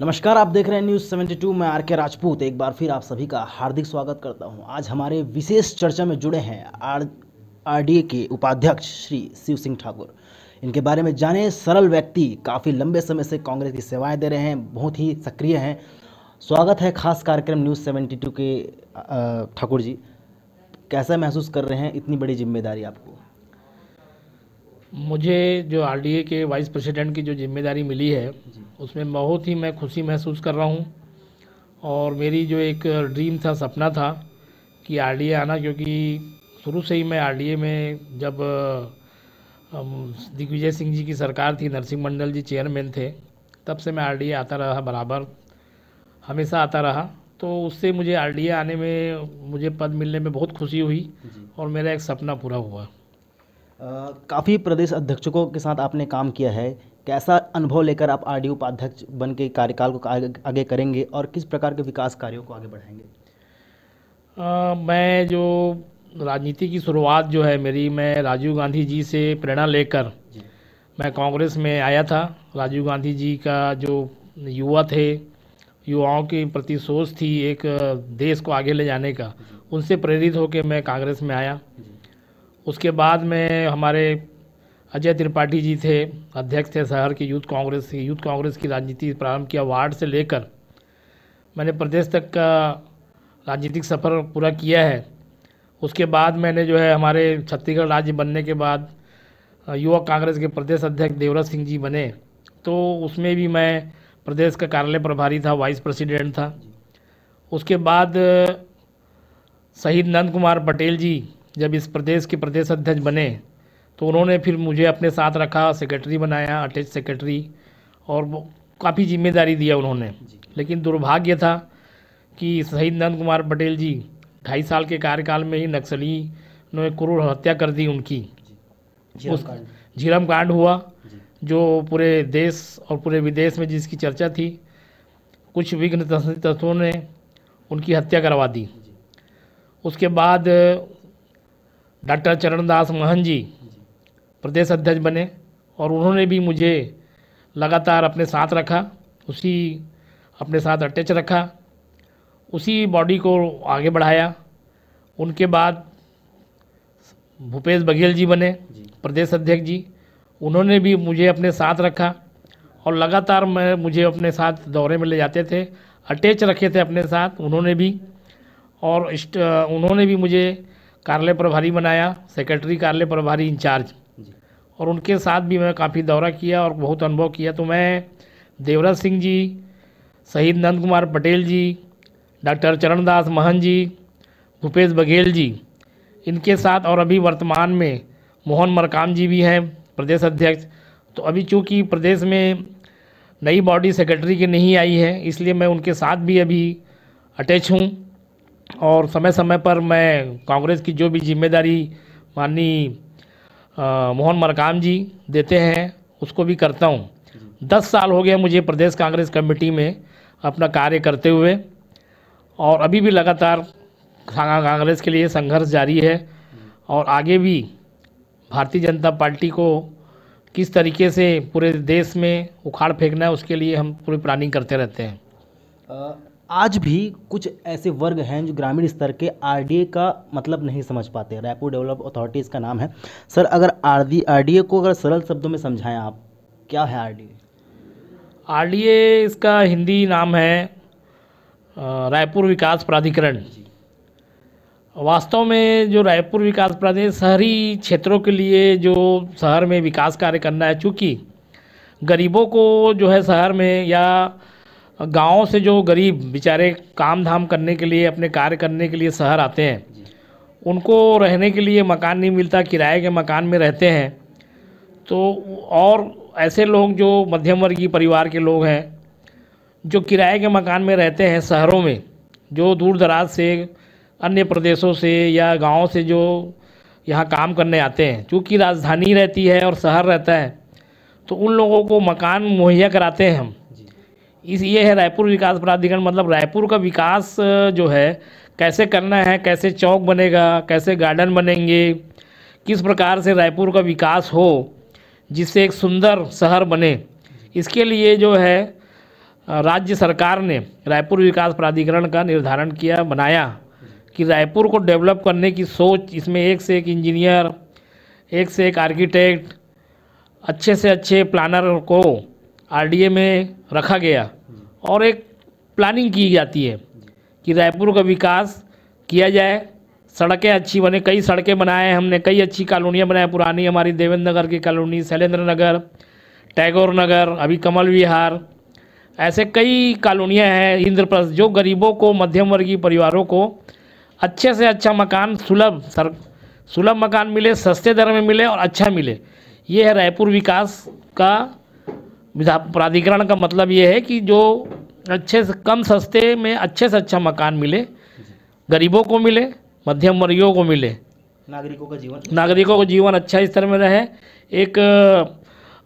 नमस्कार आप देख रहे हैं न्यूज़ 72 मैं आर के राजपूत एक बार फिर आप सभी का हार्दिक स्वागत करता हूं आज हमारे विशेष चर्चा में जुड़े हैं आर आरडीए के उपाध्यक्ष श्री शिव सिंह ठाकुर इनके बारे में जाने सरल व्यक्ति काफ़ी लंबे समय से कांग्रेस की सेवाएं दे रहे हैं बहुत ही सक्रिय हैं स्वागत है खास कार्यक्रम न्यूज़ सेवेंटी के ठाकुर जी कैसा महसूस कर रहे हैं इतनी बड़ी जिम्मेदारी आपको मुझे जो आरडीए के वाइस प्रेसिडेंट की जो जिम्मेदारी मिली है उसमें बहुत ही मैं खुशी महसूस कर रहा हूँ और मेरी जो एक ड्रीम था सपना था कि आरडीए आना क्योंकि शुरू से ही मैं आरडीए में जब दिग्विजय सिंह जी की सरकार थी नरसिंह मंडल जी चेयरमैन थे तब से मैं आर आता रहा बराबर हमेशा आता रहा तो उससे मुझे आर आने में मुझे पद मिलने में बहुत खुशी हुई और मेरा एक सपना पूरा हुआ काफ़ी प्रदेश अध्यक्षकों के साथ आपने काम किया है कैसा अनुभव लेकर आप आर डी उपाध्यक्ष बन के कार्यकाल को आगे, करेंगे और किस प्रकार के विकास कार्यों को आगे बढ़ाएंगे आ, मैं जो राजनीति की शुरुआत जो है मेरी मैं राजीव गांधी जी से प्रेरणा लेकर मैं कांग्रेस में आया था राजीव गांधी जी का जो युवा थे युवाओं के प्रति सोच थी एक देश को आगे ले जाने का उनसे प्रेरित होकर मैं कांग्रेस में आया उसके बाद में हमारे अजय त्रिपाठी जी थे अध्यक्ष थे शहर के यूथ कांग्रेस की यूथ कांग्रेस की राजनीति प्रारंभ किया वार्ड से लेकर मैंने प्रदेश तक का राजनीतिक सफ़र पूरा किया है उसके बाद मैंने जो है हमारे छत्तीसगढ़ राज्य बनने के बाद युवा कांग्रेस के प्रदेश अध्यक्ष देवराज सिंह जी बने तो उसमें भी मैं प्रदेश का कार्यालय प्रभारी था वाइस प्रेसिडेंट था उसके बाद शहीद नंद कुमार पटेल जी जब इस प्रदेश के प्रदेश अध्यक्ष बने तो उन्होंने फिर मुझे अपने साथ रखा सेक्रेटरी बनाया अटैच सेक्रेटरी और काफ़ी जिम्मेदारी दिया उन्होंने लेकिन दुर्भाग्य था कि शहीद नंद कुमार पटेल जी ढाई साल के कार्यकाल में ही नक्सली ने क्रूर हत्या कर दी उनकी उस झीरम कांड हुआ जो पूरे देश और पूरे विदेश में जिसकी चर्चा थी कुछ विघ्न तत्वों ने उनकी हत्या करवा दी उसके बाद डॉक्टर चरणदास महन जी प्रदेश अध्यक्ष बने और उन्होंने भी मुझे लगातार अपने साथ रखा उसी अपने साथ अटैच रखा उसी बॉडी को आगे बढ़ाया उनके बाद भूपेश बघेल जी बने प्रदेश अध्यक्ष जी उन्होंने भी मुझे अपने साथ रखा और लगातार मैं मुझे अपने साथ दौरे में ले जाते थे अटैच रखे थे अपने साथ उन्होंने भी और उन्होंने भी मुझे कार्यालय प्रभारी बनाया सेक्रेटरी कार्यालय प्रभारी इंचार्ज और उनके साथ भी मैं काफ़ी दौरा किया और बहुत अनुभव किया तो मैं देवराज सिंह जी शहीद नंद कुमार पटेल जी डॉक्टर चरणदास महन जी भूपेश बघेल जी इनके साथ और अभी वर्तमान में मोहन मरकाम जी भी हैं प्रदेश अध्यक्ष तो अभी चूँकि प्रदेश में नई बॉडी सेक्रेटरी की नहीं आई है इसलिए मैं उनके साथ भी अभी अटैच हूँ और समय समय पर मैं कांग्रेस की जो भी जिम्मेदारी माननीय मोहन मरकाम जी देते हैं उसको भी करता हूँ दस साल हो गया मुझे प्रदेश कांग्रेस कमेटी में अपना कार्य करते हुए और अभी भी लगातार कांग्रेस के लिए संघर्ष जारी है और आगे भी भारतीय जनता पार्टी को किस तरीके से पूरे देश में उखाड़ फेंकना है उसके लिए हम पूरी प्लानिंग करते रहते हैं आज भी कुछ ऐसे वर्ग हैं जो ग्रामीण स्तर के आर का मतलब नहीं समझ पाते रायपुर डेवलप अथॉरिटी इसका नाम है सर अगर आर ए को अगर सरल शब्दों में समझाएं आप क्या है डी ए इसका हिंदी नाम है रायपुर विकास प्राधिकरण वास्तव में जो रायपुर विकास प्राधिकरण शहरी क्षेत्रों के लिए जो शहर में विकास कार्य करना है चूँकि गरीबों को जो है शहर में या गाँव से जो गरीब बेचारे काम धाम करने के लिए अपने कार्य करने के लिए शहर आते हैं उनको रहने के लिए मकान नहीं मिलता किराए के मकान में रहते हैं तो और ऐसे लोग जो मध्यम वर्गीय परिवार के लोग हैं जो किराए के मकान में रहते हैं शहरों में जो दूर दराज से अन्य प्रदेशों से या गाँव से जो यहाँ काम करने आते हैं क्योंकि राजधानी रहती है और शहर रहता है तो उन लोगों को मकान मुहैया कराते हैं हम इस ये है रायपुर विकास प्राधिकरण मतलब रायपुर का विकास जो है कैसे करना है कैसे चौक बनेगा कैसे गार्डन बनेंगे किस प्रकार से रायपुर का विकास हो जिससे एक सुंदर शहर बने इसके लिए जो है राज्य सरकार ने रायपुर विकास प्राधिकरण का निर्धारण किया बनाया कि रायपुर को डेवलप करने की सोच इसमें एक से एक इंजीनियर एक से एक आर्किटेक्ट अच्छे से अच्छे प्लानर को आरडीए में रखा गया और एक प्लानिंग की जाती है कि रायपुर का विकास किया जाए सड़कें अच्छी बने कई सड़कें बनाए हमने कई अच्छी कॉलोनियाँ बनाए पुरानी हमारी देवेंद्र नगर की कॉलोनी शैलेंद्र नगर टैगोर नगर अभी कमल विहार ऐसे कई कॉलोनियाँ हैं इंद्रप्रस्थ जो गरीबों को मध्यम वर्गीय परिवारों को अच्छे से अच्छा मकान सुलभ सर सुलभ मकान मिले सस्ते दर में मिले और अच्छा मिले ये है रायपुर विकास का प्राधिकरण का मतलब ये है कि जो अच्छे से कम सस्ते में अच्छे से अच्छा मकान मिले गरीबों को मिले मध्यम वर्गियों को मिले नागरिकों का जीवन नागरिकों का जीवन अच्छा स्तर में रहे एक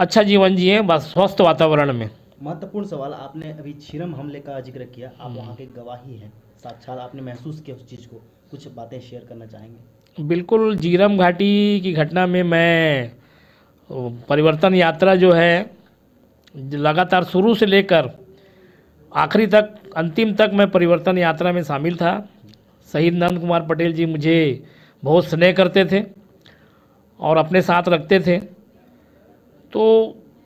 अच्छा जीवन जिए स्वस्थ वातावरण में महत्वपूर्ण सवाल आपने अभी छिरम हमले का जिक्र किया आप हम्म। वहाँ के गवाही हैं साक्षात आपने महसूस किया उस चीज़ को कुछ बातें शेयर करना चाहेंगे बिल्कुल जीरम घाटी की घटना में मैं परिवर्तन यात्रा जो है लगातार शुरू से लेकर आखिरी तक अंतिम तक मैं परिवर्तन यात्रा में शामिल था शहीद नंद कुमार पटेल जी मुझे बहुत स्नेह करते थे और अपने साथ रखते थे तो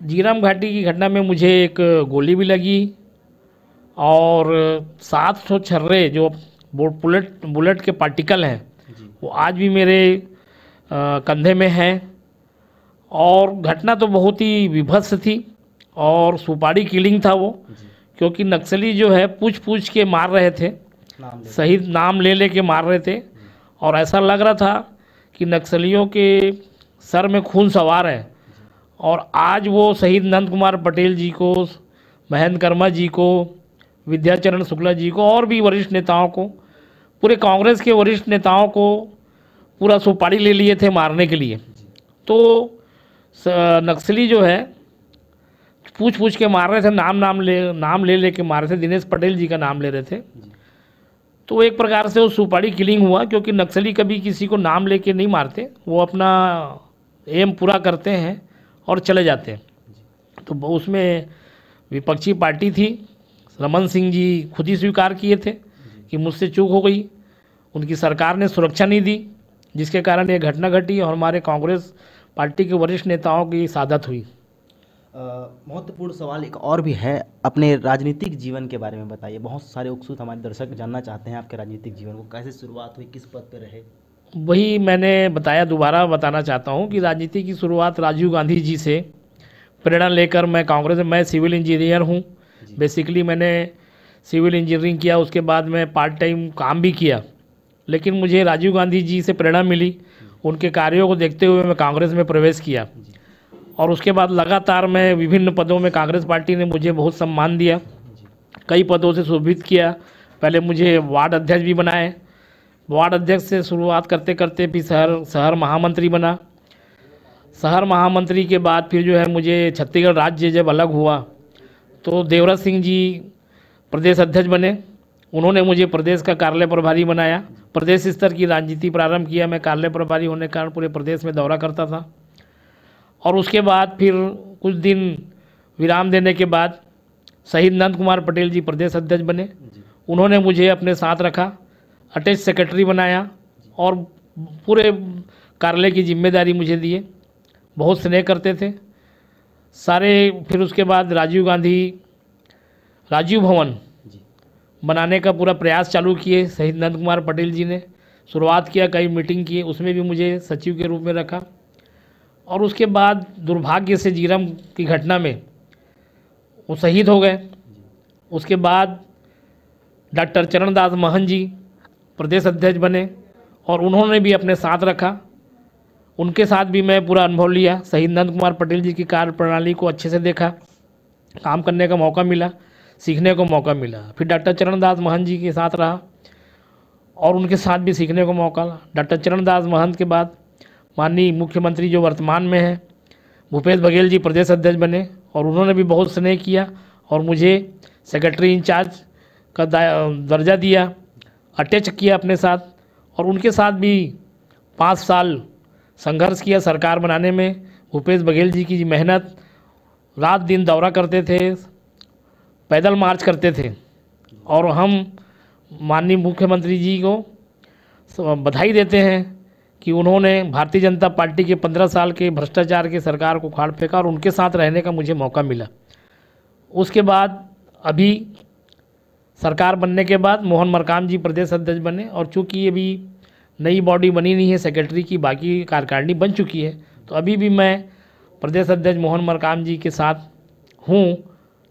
जीराम घाटी की घटना में मुझे एक गोली भी लगी और सात सौ छर्रे जो बुलेट बुलेट के पार्टिकल हैं वो आज भी मेरे कंधे में हैं और घटना तो बहुत ही विभत्स थी और सुपारी किलिंग था वो क्योंकि नक्सली जो है पूछ पूछ के मार रहे थे शहीद नाम ले ले के मार रहे थे और ऐसा लग रहा था कि नक्सलियों के सर में खून सवार है और आज वो शहीद नंद कुमार पटेल जी को महेंद्र कर्मा जी को विद्याचरण शुक्ला जी को और भी वरिष्ठ नेताओं को पूरे कांग्रेस के वरिष्ठ नेताओं को पूरा सुपारी ले लिए थे मारने के लिए तो नक्सली जो है पूछ पूछ के मार रहे थे नाम नाम ले नाम ले लेके मार रहे थे दिनेश पटेल जी का नाम ले रहे थे तो एक प्रकार से वो सुपारी किलिंग हुआ क्योंकि नक्सली कभी किसी को नाम लेके नहीं मारते वो अपना एम पूरा करते हैं और चले जाते हैं तो उसमें विपक्षी पार्टी थी रमन सिंह जी खुद ही स्वीकार किए थे कि मुझसे चूक हो गई उनकी सरकार ने सुरक्षा नहीं दी जिसके कारण ये घटना घटी और हमारे कांग्रेस पार्टी के वरिष्ठ नेताओं की सादत हुई महत्वपूर्ण सवाल एक और भी है अपने राजनीतिक जीवन के बारे में बताइए बहुत सारे उत्सुक हमारे दर्शक जानना चाहते हैं आपके राजनीतिक जीवन को कैसे शुरुआत हुई किस पद पर रहे वही मैंने बताया दोबारा बताना चाहता हूँ कि राजनीति की शुरुआत राजीव गांधी जी से प्रेरणा लेकर मैं कांग्रेस में मैं सिविल इंजीनियर हूँ बेसिकली मैंने सिविल इंजीनियरिंग किया उसके बाद मैं पार्ट टाइम काम भी किया लेकिन मुझे राजीव गांधी जी से प्रेरणा मिली उनके कार्यों को देखते हुए मैं कांग्रेस में प्रवेश किया और उसके बाद लगातार मैं विभिन्न पदों में कांग्रेस पार्टी ने मुझे बहुत सम्मान दिया कई पदों से शोभित किया पहले मुझे वार्ड अध्यक्ष भी बनाए वार्ड अध्यक्ष से शुरुआत करते करते फिर शहर शहर महामंत्री बना शहर महामंत्री के बाद फिर जो है मुझे छत्तीसगढ़ राज्य जब अलग हुआ तो देवराज सिंह जी प्रदेश अध्यक्ष बने उन्होंने मुझे प्रदेश का कार्यालय प्रभारी बनाया प्रदेश स्तर की राजनीति प्रारंभ किया मैं कार्यालय प्रभारी होने के कारण पूरे प्रदेश में दौरा करता था और उसके बाद फिर कुछ दिन विराम देने के बाद शहीद नंद कुमार पटेल जी प्रदेश अध्यक्ष बने उन्होंने मुझे अपने साथ रखा अटैच सेक्रेटरी बनाया और पूरे कार्यालय की जिम्मेदारी मुझे दिए बहुत स्नेह करते थे सारे फिर उसके बाद राजीव गांधी राजीव भवन बनाने का पूरा प्रयास चालू किए शहीद नंद कुमार पटेल जी ने शुरुआत किया कई मीटिंग किए उसमें भी मुझे सचिव के रूप में रखा और उसके बाद दुर्भाग्य से जीरम की घटना में वो शहीद हो गए उसके बाद डॉक्टर चरणदास महन जी प्रदेश अध्यक्ष बने और उन्होंने भी अपने साथ रखा उनके साथ भी मैं पूरा अनुभव लिया शहीद नंद कुमार पटेल जी की कार्य प्रणाली को अच्छे से देखा काम करने का मौका मिला सीखने को मौका मिला फिर डॉक्टर चरणदास महन जी के साथ रहा और उनके साथ भी सीखने को मौका डॉक्टर चरणदास महंत के बाद माननीय मुख्यमंत्री जो वर्तमान में हैं भूपेश बघेल जी प्रदेश अध्यक्ष बने और उन्होंने भी बहुत स्नेह किया और मुझे सेक्रेटरी इंचार्ज का दर्जा दिया अटैच किया अपने साथ और उनके साथ भी पाँच साल संघर्ष किया सरकार बनाने में भूपेश बघेल जी की मेहनत रात दिन दौरा करते थे पैदल मार्च करते थे और हम माननीय मुख्यमंत्री जी को बधाई देते हैं कि उन्होंने भारतीय जनता पार्टी के पंद्रह साल के भ्रष्टाचार की सरकार को खाड़ फेंका और उनके साथ रहने का मुझे मौका मिला उसके बाद अभी सरकार बनने के बाद मोहन मरकाम जी प्रदेश अध्यक्ष बने और चूँकि ये भी नई बॉडी बनी नहीं है सेक्रेटरी की बाकी कार्यकारिणी बन चुकी है तो अभी भी मैं प्रदेश अध्यक्ष मोहन मरकाम जी के साथ हूँ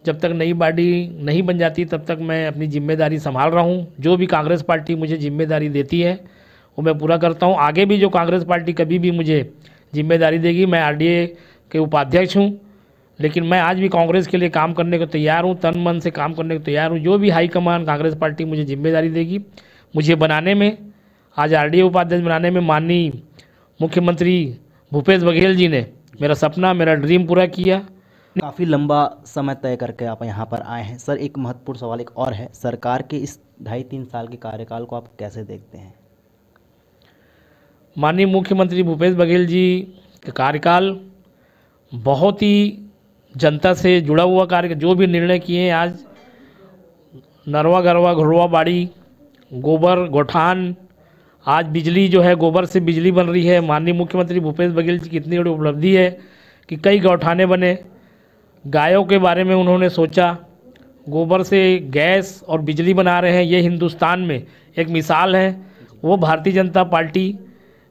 जब तक नई बॉडी नहीं बन जाती तब तक मैं अपनी जिम्मेदारी संभाल रहा हूँ जो भी कांग्रेस पार्टी मुझे जिम्मेदारी देती है वो मैं पूरा करता हूँ आगे भी जो कांग्रेस पार्टी कभी भी मुझे जिम्मेदारी देगी मैं आर के उपाध्यक्ष हूँ लेकिन मैं आज भी कांग्रेस के लिए काम करने को तैयार हूँ तन मन से काम करने को तैयार हूँ जो भी हाईकमान कांग्रेस पार्टी मुझे जिम्मेदारी देगी मुझे बनाने में आज आर उपाध्यक्ष बनाने में माननीय मुख्यमंत्री भूपेश बघेल जी ने मेरा सपना मेरा ड्रीम पूरा किया काफ़ी लंबा समय तय करके आप यहाँ पर आए हैं सर एक महत्वपूर्ण सवाल एक और है सरकार के इस ढाई तीन साल के कार्यकाल को आप कैसे देखते हैं माननीय मुख्यमंत्री भूपेश बघेल जी का कार्यकाल बहुत ही जनता से जुड़ा हुआ कार्य जो भी निर्णय किए हैं आज नरवा गरवा घुरवा बाड़ी गोबर गोठान आज बिजली जो है गोबर से बिजली बन रही है माननीय मुख्यमंत्री भूपेश बघेल जी की इतनी बड़ी उपलब्धि है कि कई गौठाने बने गायों के बारे में उन्होंने सोचा गोबर से गैस और बिजली बना रहे हैं ये हिंदुस्तान में एक मिसाल है वो भारतीय जनता पार्टी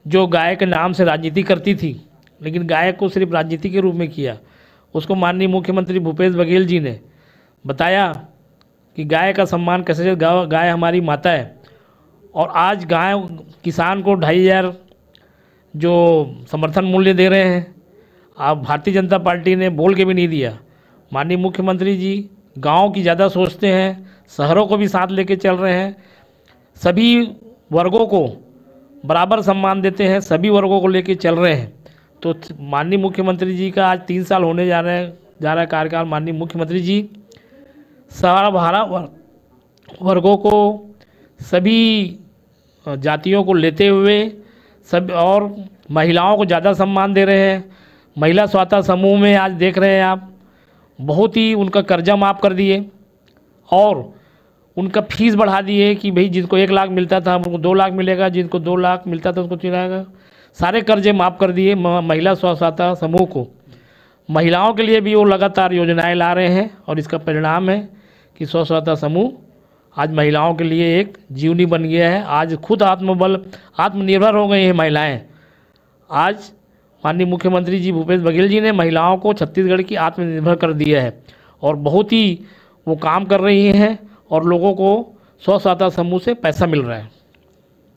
जो गाय के नाम से राजनीति करती थी लेकिन गाय को सिर्फ राजनीति के रूप में किया उसको माननीय मुख्यमंत्री भूपेश बघेल जी ने बताया कि गाय का सम्मान कैसे गाय हमारी माता है और आज गाय किसान को ढाई हज़ार जो समर्थन मूल्य दे रहे हैं आप भारतीय जनता पार्टी ने बोल के भी नहीं दिया माननीय मुख्यमंत्री जी गाँव की ज़्यादा सोचते हैं शहरों को भी साथ लेके चल रहे हैं सभी वर्गों को बराबर सम्मान देते हैं सभी वर्गों को लेकर चल रहे हैं तो माननीय मुख्यमंत्री जी का आज तीन साल होने जा रहे हैं जा रहा है कार्यकाल माननीय मुख्यमंत्री जी सारा भारा वर्गों को सभी जातियों को लेते हुए सब और महिलाओं को ज़्यादा सम्मान दे रहे हैं महिला स्वाता समूह में आज देख रहे हैं आप बहुत ही उनका कर्जा माफ़ कर दिए और उनका फीस बढ़ा दी है कि भाई जिनको एक लाख मिलता था उनको दो लाख मिलेगा जिनको दो लाख मिलता था उनको तीन लाख सारे कर्जे माफ़ कर दिए महिला स्व सहायता समूह को महिलाओं के लिए भी वो लगातार योजनाएं ला रहे हैं और इसका परिणाम है कि स्व सहायता समूह आज महिलाओं के लिए एक जीवनी बन गया है आज खुद आत्मबल आत्मनिर्भर हो गई हैं महिलाएँ आज माननीय मुख्यमंत्री जी भूपेश बघेल जी ने महिलाओं को छत्तीसगढ़ की आत्मनिर्भर कर दिया है और बहुत ही वो काम कर रही हैं और लोगों को स्व सहायता समूह से पैसा मिल रहा है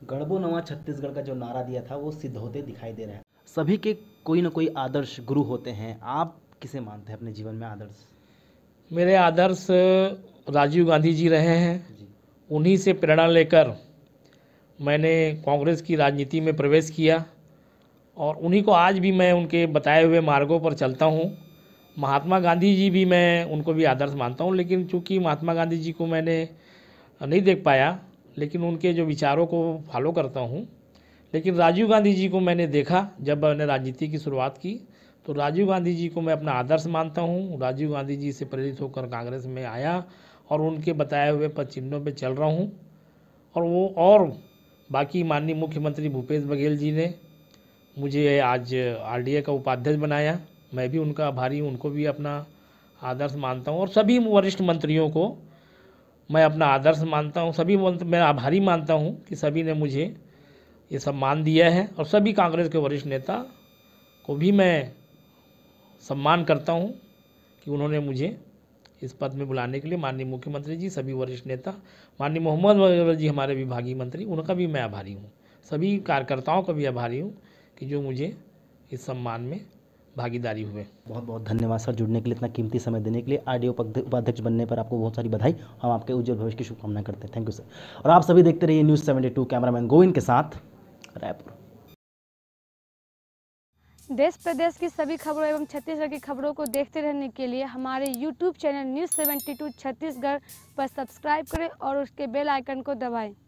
गढ़बो नवा छत्तीसगढ़ का जो नारा दिया था वो सिद्ध होते दिखाई दे रहा है सभी के कोई ना कोई आदर्श गुरु होते हैं आप किसे मानते हैं अपने जीवन में आदर्श मेरे आदर्श राजीव गांधी जी रहे हैं उन्हीं से प्रेरणा लेकर मैंने कांग्रेस की राजनीति में प्रवेश किया और उन्हीं को आज भी मैं उनके बताए हुए मार्गों पर चलता हूँ महात्मा गांधी जी भी मैं उनको भी आदर्श मानता हूँ लेकिन चूँकि महात्मा गांधी जी को मैंने नहीं देख पाया लेकिन उनके जो विचारों को फॉलो करता हूँ लेकिन राजीव गांधी जी को मैंने देखा जब मैंने राजनीति की शुरुआत की तो राजीव गांधी जी को मैं अपना आदर्श मानता हूँ राजीव गांधी जी से प्रेरित होकर कांग्रेस में आया और उनके बताए हुए पद चिन्हों पर चल रहा हूँ और वो और बाकी माननीय मुख्यमंत्री भूपेश बघेल जी ने मुझे आज आर का उपाध्यक्ष बनाया मैं भी उनका आभारी हूँ उनको भी अपना आदर्श मानता हूँ और सभी वरिष्ठ मंत्रियों को मैं अपना आदर्श मानता हूँ सभी मैं आभारी मानता हूँ कि सभी ने मुझे ये सम्मान दिया है और सभी कांग्रेस के वरिष्ठ नेता को भी मैं सम्मान करता हूँ कि उन्होंने मुझे इस पद में बुलाने के लिए माननीय मुख्यमंत्री जी सभी वरिष्ठ नेता माननीय मोहम्मद वगैरह जी हमारे विभागीय मंत्री उनका भी मैं आभारी हूँ सभी कार्यकर्ताओं का भी आभारी हूँ कि जो मुझे इस सम्मान में भागीदारी हुए बहुत बहुत धन्यवाद सर जुड़ने के लिए इतना कीमती समय देने के लिए आर उपाध्यक्ष बनने पर आपको बहुत सारी बधाई हम आपके उज्जवल भविष्य की शुभकामना करते हैं थैंक यू सर और आप सभी देखते रहिए news seventy two cameraman Govind के साथ रायपुर देश प्रदेश की सभी खबरों एवं छत्तीसगढ़ की खबरों को देखते रहने के लिए हमारे YouTube चैनल न्यूज़ 72 छत्तीसगढ़ पर सब्सक्राइब करें और उसके बेल आइकन को दबाएं।